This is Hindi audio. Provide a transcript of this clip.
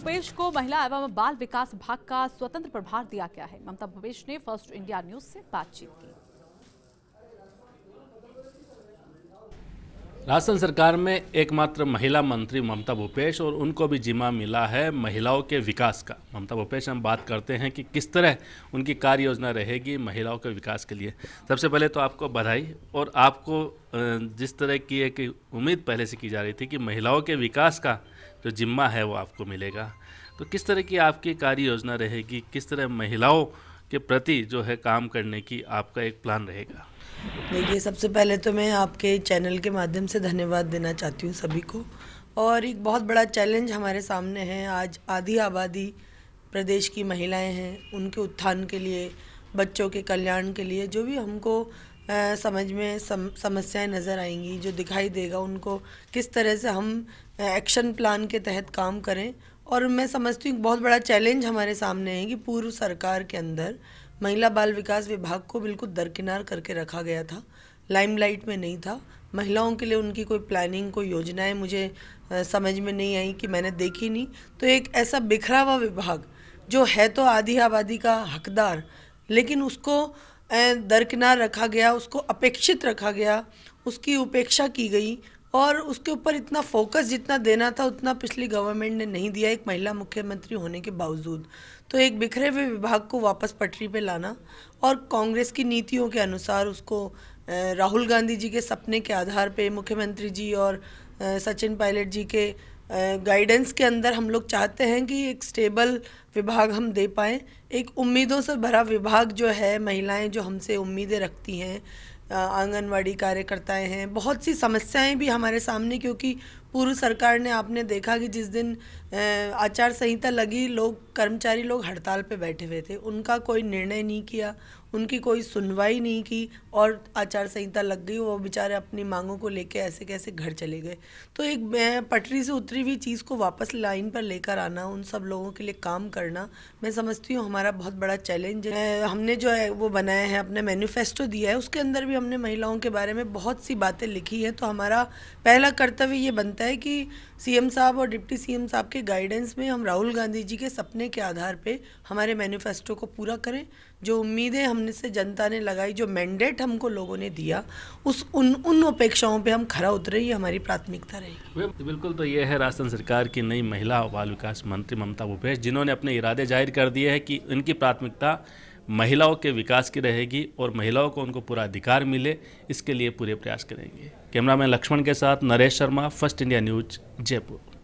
भूपेश को महिला एवं बाल विकास विभाग का स्वतंत्र प्रभार दिया गया है ममता भूपेश ने फर्स्ट इंडिया न्यूज से बातचीत की राजस्थान सरकार में एकमात्र महिला मंत्री ममता भूपेश और उनको भी जिम्मा मिला है महिलाओं के विकास का ममता भूपेश हम बात करते हैं कि किस तरह उनकी कार्य योजना रहेगी महिलाओं के विकास के लिए सबसे पहले तो आपको बधाई और आपको जिस तरह की एक उम्मीद पहले से की जा रही थी कि महिलाओं के विकास का जो तो जिम्मा है वो आपको मिलेगा तो किस तरह की आपकी कार्य योजना रहेगी किस तरह महिलाओं के प्रति जो है काम करने की आपका एक प्लान रहेगा देखिए सबसे पहले तो मैं आपके चैनल के माध्यम से धन्यवाद देना चाहती हूँ सभी को और एक बहुत बड़ा चैलेंज हमारे सामने है आज आधी आबादी प्रदेश की महिलाएं हैं उनके उत्थान के लिए बच्चों के कल्याण के लिए जो भी हमको समझ में सम, समस्याएं नज़र आएंगी जो दिखाई देगा उनको किस तरह से हम एक्शन प्लान के तहत काम करें और मैं समझती हूँ बहुत बड़ा चैलेंज हमारे सामने है कि पूर्व सरकार के अंदर महिला बाल विकास विभाग को बिल्कुल दरकिनार करके रखा गया था लाइमलाइट में नहीं था महिलाओं के लिए उनकी कोई प्लानिंग कोई योजनाएं मुझे समझ में नहीं आई कि मैंने देखी नहीं तो एक ऐसा बिखरा हुआ विभाग जो है तो आधी आबादी का हकदार लेकिन उसको दरकिनार रखा गया उसको अपेक्षित रखा गया उसकी उपेक्षा की गई और उसके ऊपर इतना फोकस जितना देना था उतना पिछली गवर्नमेंट ने नहीं दिया एक महिला मुख्यमंत्री होने के बावजूद तो एक बिखरे हुए विभाग को वापस पटरी पे लाना और कांग्रेस की नीतियों के अनुसार उसको राहुल गांधी जी के सपने के आधार पे मुख्यमंत्री जी और सचिन पायलट जी के गाइडेंस के अंदर हम लोग चाहते हैं कि एक स्टेबल विभाग हम दे पाएँ एक उम्मीदों से भरा विभाग जो है महिलाएं जो हमसे उम्मीदें रखती हैं आंगनवाड़ी कार्यकर्ताएं हैं बहुत सी समस्याएं भी हमारे सामने क्योंकि पूर्व सरकार ने आपने देखा कि जिस दिन आचार संहिता लगी लोग कर्मचारी लोग हड़ताल पे बैठे हुए थे उनका कोई निर्णय नहीं किया उनकी कोई सुनवाई नहीं की और आचार संहिता लग गई वो बेचारे अपनी मांगों को लेके ऐसे कैसे घर चले गए तो एक पटरी से उतरी हुई चीज़ को वापस लाइन पर लेकर आना उन सब लोगों के लिए काम करना मैं समझती हूँ हमारा बहुत बड़ा चैलेंज है हमने जो है वो बनाया है अपने मैनिफेस्टो दिया है उसके अंदर भी हमने महिलाओं के बारे में बहुत सी बातें लिखी हैं तो हमारा पहला कर्तव्य ये बनता लगता है कि सीएम साहब और डिप्टी सीएम साहब के गाइडेंस में हम राहुल गांधी जी के सपने के आधार पे हमारे मैनिफेस्टो को पूरा करें जो उम्मीदें हमने से जनता ने लगाई जो मैंडेट हमको लोगों ने दिया उस उन उन अपेक्षाओं पे हम खरा उतरे ये हमारी प्राथमिकता रहेगी बिल्कुल तो ये है राजस्थान सरकार की नई महिला और बाल विकास मंत्री ममता भूपेश जिन्होंने अपने इरादे जाहिर कर दिए हैं कि उनकी प्राथमिकता महिलाओं के विकास की रहेगी और महिलाओं को उनको पूरा अधिकार मिले इसके लिए पूरे प्रयास करेंगे कैमरामैन लक्ष्मण के साथ Naresh Sharma First India news Jaipur